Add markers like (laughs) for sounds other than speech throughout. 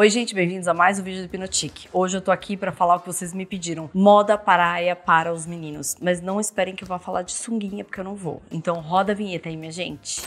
Oi, gente, bem-vindos a mais um vídeo do Hipnotic. Hoje eu tô aqui para falar o que vocês me pediram: moda paraia para os meninos. Mas não esperem que eu vá falar de sunguinha, porque eu não vou. Então roda a vinheta aí, minha gente.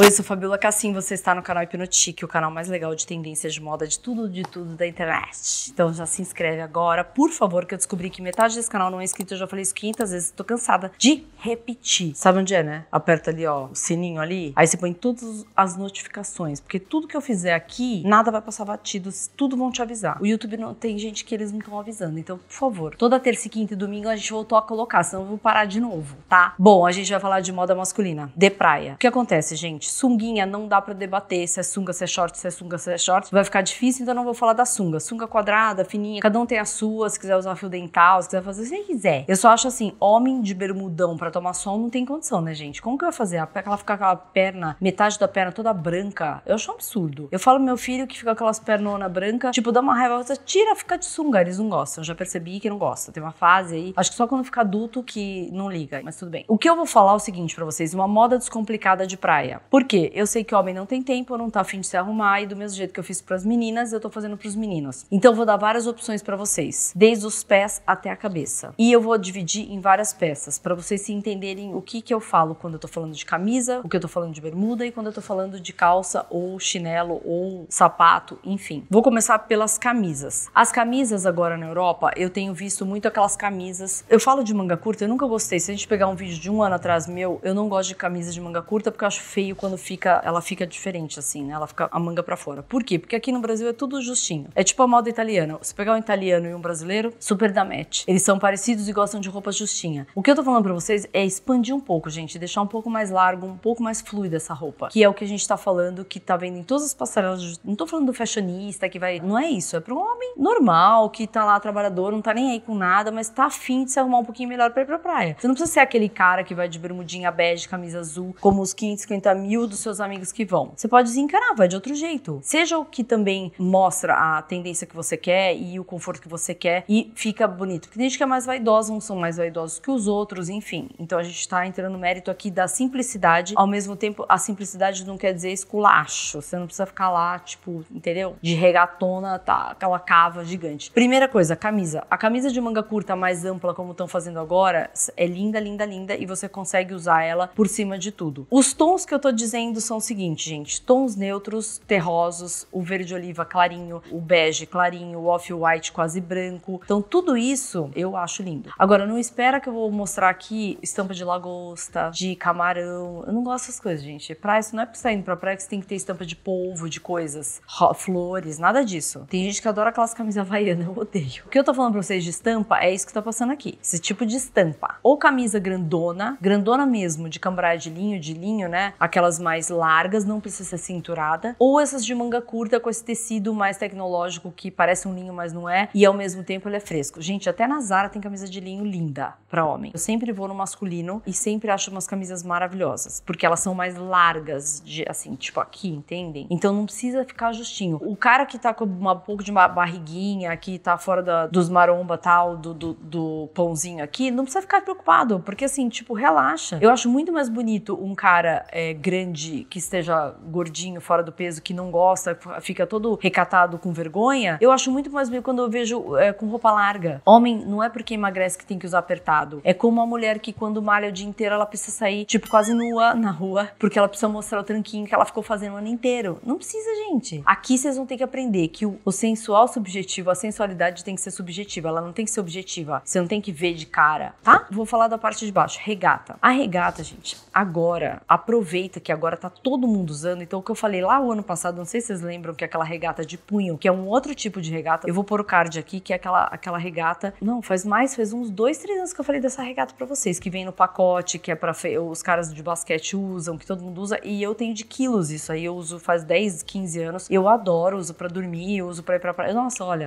Oi, eu sou Fabiola Cassim, você está no canal Hipnotique, o canal mais legal de tendências de moda, de tudo, de tudo da internet. Então já se inscreve agora, por favor, que eu descobri que metade desse canal não é inscrito, eu já falei isso 500 vezes, tô cansada de repetir. Sabe onde é, né? Aperta ali, ó, o sininho ali, aí você põe todas as notificações, porque tudo que eu fizer aqui, nada vai passar batido, tudo vão te avisar. O YouTube não tem gente que eles não estão avisando, então por favor, toda terça, quinta e domingo a gente voltou a colocar, senão eu vou parar de novo, tá? Bom, a gente vai falar de moda masculina, de praia. O que acontece, gente? gente. Sunguinha não dá para debater se é sunga, se é short, se é sunga, se é short. Vai ficar difícil, então não vou falar da sunga. Sunga quadrada, fininha, cada um tem a sua. Se quiser usar fio dental, se quiser fazer o que você quiser. Eu só acho assim, homem de bermudão para tomar sol não tem condição, né, gente? Como que vai fazer? Ela ficar com aquela perna, metade da perna toda branca. Eu acho um absurdo. Eu falo meu filho que fica com aquelas pernonas brancas, tipo, dá uma raiva, você tira, fica de sunga. Eles não gostam. Eu já percebi que não gostam. Tem uma fase aí. Acho que só quando fica adulto que não liga, mas tudo bem. O que eu vou falar é o seguinte para vocês: uma moda descomplicada de praia. Por por quê? Eu sei que homem não tem tempo, não tá afim de se arrumar e do mesmo jeito que eu fiz para as meninas, eu tô fazendo para os meninos. Então vou dar várias opções para vocês, desde os pés até a cabeça. E eu vou dividir em várias peças para vocês se entenderem o que que eu falo quando eu tô falando de camisa, o que eu tô falando de bermuda e quando eu tô falando de calça ou chinelo ou sapato, enfim. Vou começar pelas camisas. As camisas agora na Europa, eu tenho visto muito aquelas camisas. Eu falo de manga curta, eu nunca gostei. Se a gente pegar um vídeo de um ano atrás meu, eu não gosto de camisas de manga curta porque eu acho feio quando fica, ela fica diferente, assim, né? Ela fica a manga para fora. Por quê? Porque aqui no Brasil é tudo justinho. É tipo a moda italiana. Se pegar um italiano e um brasileiro, super da match. Eles são parecidos e gostam de roupa justinha. O que eu tô falando para vocês é expandir um pouco, gente, deixar um pouco mais largo, um pouco mais fluida essa roupa, que é o que a gente tá falando, que tá vendo em todas as passarelas. Não tô falando do fashionista que vai, não é isso, é para um homem normal que tá lá trabalhador, não tá nem aí com nada, mas tá afim de se arrumar um pouquinho melhor para ir pra praia. Você não precisa ser aquele cara que vai de bermudinha bege, camisa azul, como os 550 mil dos seus amigos que vão. Você pode desencarar, vai de outro jeito. Seja o que também mostra a tendência que você quer e o conforto que você quer e fica bonito. Porque tem gente que é mais vaidosa, uns são mais vaidosos que os outros, enfim. Então a gente tá entrando no mérito aqui da simplicidade. Ao mesmo tempo, a simplicidade não quer dizer esculacho. Você não precisa ficar lá, tipo, entendeu? De regatona, tá? Aquela cava gigante. Primeira coisa, camisa. A camisa de manga curta mais ampla, como estão fazendo agora, é linda, linda, linda e você consegue usar ela por cima de tudo. Os tons que eu tô dizendo são o seguinte, gente: tons neutros, terrosos, o verde oliva clarinho, o bege clarinho, o off-white quase branco. Então, tudo isso eu acho lindo. Agora, não espera que eu vou mostrar aqui estampa de lagosta, de camarão. Eu não gosto dessas coisas, gente. pra isso não é pra estar indo pra praia que você tem que ter estampa de polvo, de coisas, flores, nada disso. Tem gente que adora aquelas camisas vaiana eu odeio. O que eu tô falando pra vocês de estampa é isso que tá passando aqui. Esse tipo de estampa. Ou camisa grandona, grandona mesmo, de cambraia de linho, de linho, né? Aquela aquelas mais largas, não precisa ser cinturada, ou essas de manga curta com esse tecido mais tecnológico que parece um linho, mas não é, e ao mesmo tempo ele é fresco. Gente, até na Zara tem camisa de linho linda para homem. Eu sempre vou no masculino e sempre acho umas camisas maravilhosas, porque elas são mais largas, de, assim, tipo aqui, entendem? Então não precisa ficar justinho. O cara que tá com uma um pouco de uma barriguinha, que tá fora da, dos maromba tal, do, do, do pãozinho aqui, não precisa ficar preocupado, porque assim, tipo, relaxa. Eu acho muito mais bonito um cara é, grande grande, que esteja gordinho, fora do peso, que não gosta, fica todo recatado com vergonha, eu acho muito mais bem quando eu vejo é, com roupa larga. Homem não é porque emagrece que tem que usar apertado. É como uma mulher que quando malha o dia inteiro, ela precisa sair, tipo, quase nua na rua, porque ela precisa mostrar o tranquinho que ela ficou fazendo o ano inteiro. Não precisa, gente. Aqui vocês vão ter que aprender que o, o sensual subjetivo, a sensualidade tem que ser subjetiva, ela não tem que ser objetiva. Você não tem que ver de cara, tá? Vou falar da parte de baixo. Regata. A regata, gente, agora, aproveita que que agora tá todo mundo usando. Então, o que eu falei lá o ano passado, não sei se vocês lembram, que é aquela regata de punho, que é um outro tipo de regata. Eu vou pôr o card aqui, que é aquela, aquela regata. Não, faz mais, faz uns dois, três anos que eu falei dessa regata para vocês, que vem no pacote, que é para os caras de basquete usam, que todo mundo usa. E eu tenho de quilos isso aí, eu uso faz 10, 15 anos. Eu adoro, uso para dormir, uso pra ir pra praia. Nossa, olha,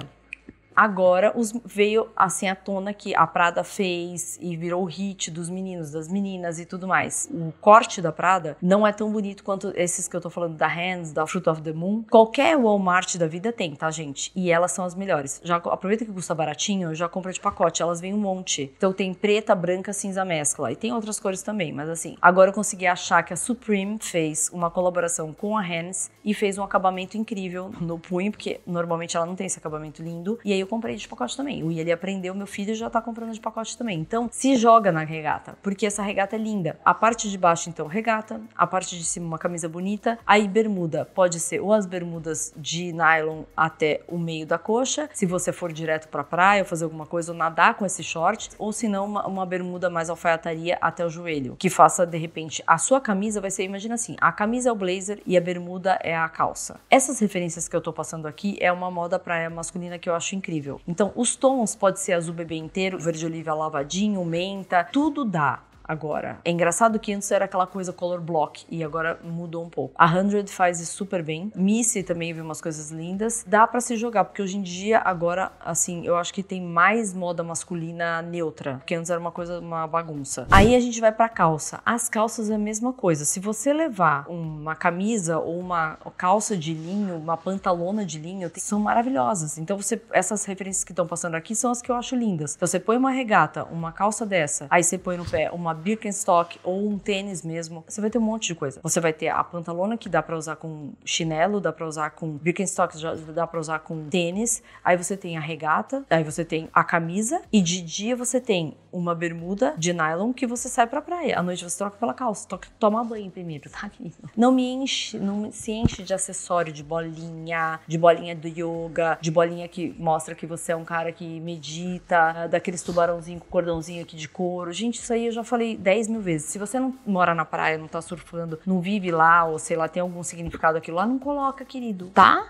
Agora os, veio assim à tona que a Prada fez e virou hit dos meninos, das meninas e tudo mais. O corte da Prada não é tão bonito quanto esses que eu tô falando da Hands, da Fruit of the Moon. Qualquer Walmart da vida tem, tá, gente? E elas são as melhores. Já aproveita que custa baratinho, já compra de pacote, elas vêm um monte. Então tem preta, branca, cinza mescla e tem outras cores também, mas assim. Agora eu consegui achar que a Supreme fez uma colaboração com a Hands e fez um acabamento incrível no punho, porque normalmente ela não tem esse acabamento lindo. E aí eu comprei de pacote também. E ele aprendeu, meu filho já tá comprando de pacote também. Então, se joga na regata, porque essa regata é linda. A parte de baixo, então, regata. A parte de cima, uma camisa bonita. Aí, bermuda. Pode ser ou as bermudas de nylon até o meio da coxa, se você for direto pra praia ou fazer alguma coisa, ou nadar com esse short. Ou se não, uma, uma bermuda mais alfaiataria até o joelho, que faça, de repente, a sua camisa vai ser, imagina assim, a camisa é o blazer e a bermuda é a calça. Essas referências que eu tô passando aqui é uma moda praia masculina que eu acho incrível incrível. Então, os tons pode ser azul bebê inteiro, verde oliva lavadinho, menta, tudo dá agora. É engraçado que antes era aquela coisa color block e agora mudou um pouco. A hundred faz isso super bem. Missy também vê umas coisas lindas. Dá para se jogar, porque hoje em dia, agora, assim, eu acho que tem mais moda masculina neutra, porque antes era uma coisa, uma bagunça. Aí a gente vai pra calça. As calças é a mesma coisa. Se você levar uma camisa ou uma calça de linho, uma pantalona de linho, são maravilhosas. Então você, essas referências que estão passando aqui são as que eu acho lindas. Então você põe uma regata, uma calça dessa, aí você põe no pé uma uma Birkenstock ou um tênis mesmo, você vai ter um monte de coisa. Você vai ter a pantalona que dá para usar com chinelo, dá para usar com Birkenstock, dá para usar com tênis. Aí você tem a regata, aí você tem a camisa e de dia você tem uma bermuda de nylon que você sai pra praia. À noite você troca pela calça, toca, toma banho primeiro, tá, querido? Não me enche, não se enche de acessório, de bolinha, de bolinha do yoga, de bolinha que mostra que você é um cara que medita, ah, daqueles tubarãozinhos com cordãozinho aqui de couro. Gente, isso aí eu já falei falei 10 mil vezes, se você não mora na praia, não tá surfando, não vive lá, ou sei lá, tem algum significado aquilo lá, não coloca, querido, tá?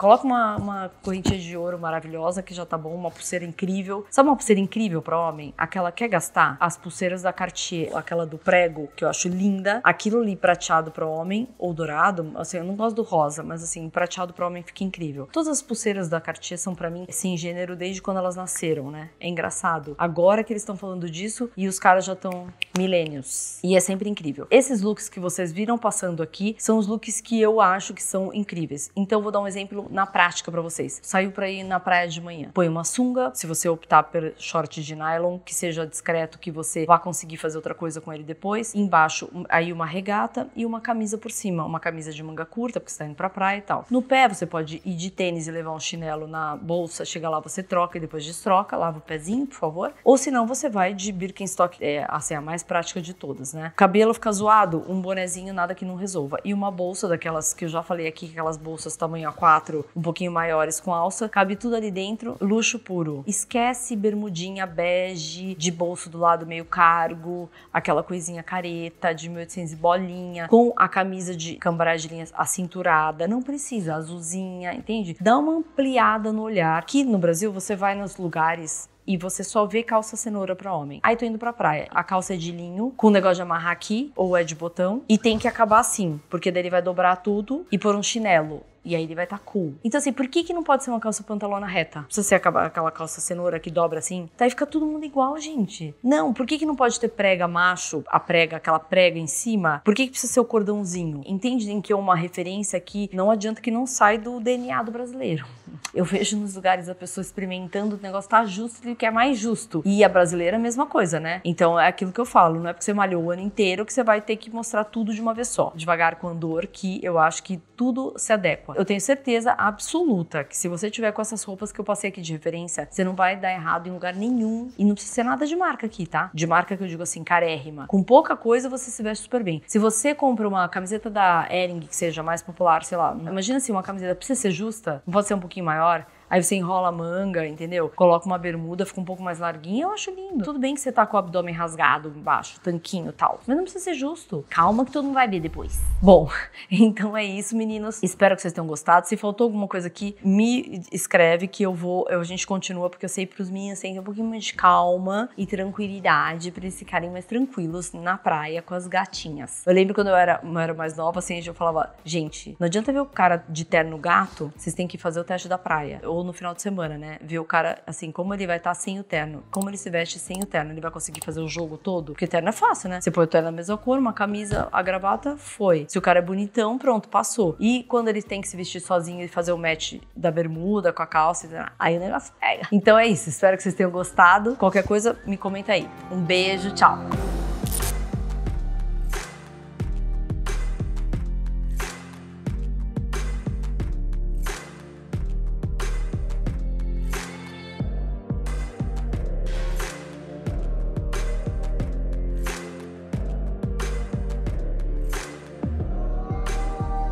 Coloca uma, uma correntinha de ouro maravilhosa, que já tá bom, uma pulseira incrível. Sabe uma pulseira incrível para homem? Aquela quer gastar? As pulseiras da Cartier, aquela do prego, que eu acho linda. Aquilo ali prateado para homem, ou dourado, assim, eu não gosto do rosa, mas assim, prateado para homem fica incrível. Todas as pulseiras da Cartier são para mim sem assim, gênero desde quando elas nasceram, né? É engraçado. Agora que eles estão falando disso e os caras já estão milênios. E é sempre incrível. Esses looks que vocês viram passando aqui são os looks que eu acho que são incríveis. Então vou dar um exemplo na prática para vocês. Saiu para ir na praia de manhã. Põe uma sunga, se você optar por short de nylon, que seja discreto, que você vá conseguir fazer outra coisa com ele depois. Embaixo, aí uma regata e uma camisa por cima. Uma camisa de manga curta, porque você tá indo pra praia e tal. No pé, você pode ir de tênis e levar um chinelo na bolsa, chega lá, você troca e depois destroca, lava o pezinho, por favor. Ou senão, você vai de Birkenstock, é assim, a mais prática de todas, né? Cabelo fica zoado, um bonezinho, nada que não resolva. E uma bolsa daquelas que eu já falei aqui, aquelas bolsas tamanho A4 um pouquinho maiores com alça, cabe tudo ali dentro, luxo puro. Esquece bermudinha bege, de bolso do lado meio cargo, aquela coisinha careta de 1800 bolinha, com a camisa de cambará de linha acinturada, não precisa, azulzinha, entende? Dá uma ampliada no olhar, que no Brasil você vai nos lugares e você só vê calça cenoura para homem. Aí tô indo pra praia. A calça é de linho, com negócio de amarrar aqui, ou é de botão, e tem que acabar assim, porque daí ele vai dobrar tudo e pôr um chinelo. E aí ele vai estar tá cool. Então, assim, por que que não pode ser uma calça pantalona reta? Precisa ser aquela calça cenoura que dobra assim? Daí fica todo mundo igual, gente. Não, por que que não pode ter prega macho, a prega, aquela prega em cima? Por que que precisa ser o cordãozinho? Entendem que é uma referência que não adianta que não sai do DNA do brasileiro. Eu vejo nos lugares a pessoa experimentando o negócio tá justo e que é mais justo. E a brasileira a mesma coisa, né? Então é aquilo que eu falo, não é porque você malhou o ano inteiro que você vai ter que mostrar tudo de uma vez só. Devagar com dor que eu acho que tudo se adequa roupa. Eu tenho certeza absoluta que se você tiver com essas roupas que eu passei aqui de referência, você não vai dar errado em lugar nenhum. E não precisa ser nada de marca aqui, tá? De marca que eu digo assim, carérrima. Com pouca coisa você se veste super bem. Se você compra uma camiseta da Ering, que seja mais popular, sei lá, imagina assim, uma camiseta precisa ser justa, não pode ser um pouquinho maior. Aí você enrola a manga, entendeu? Coloca uma bermuda, fica um pouco mais larguinha, eu acho lindo. Tudo bem que você tá com o abdômen rasgado embaixo, tanquinho e tal. Mas não precisa ser justo. Calma que todo mundo vai ver depois. Bom, (laughs) então é isso, meninos. Espero que vocês tenham gostado. Se faltou alguma coisa aqui, me escreve que eu vou, a gente continua, porque eu sei pros meninos tem um pouquinho mais de calma e tranquilidade pra eles ficarem mais tranquilos na praia com as gatinhas. Eu lembro quando eu era, eu era mais nova, assim, eu falava, gente, não adianta ver o cara de terno gato, vocês têm que fazer o teste da praia. Ou ou no final de semana, né? Ver o cara, assim, como ele vai estar tá sem o terno, como ele se veste sem o terno, ele vai conseguir fazer o jogo todo? Porque terno é fácil, né? Você põe o terno na mesma cor, uma camisa, a gravata, foi. Se o cara é bonitão, pronto, passou. E quando ele tem que se vestir sozinho e fazer o match da bermuda com a calça, né? aí o negócio pega. Então é isso, espero que vocês tenham gostado. Qualquer coisa, me comenta aí. Um beijo, tchau!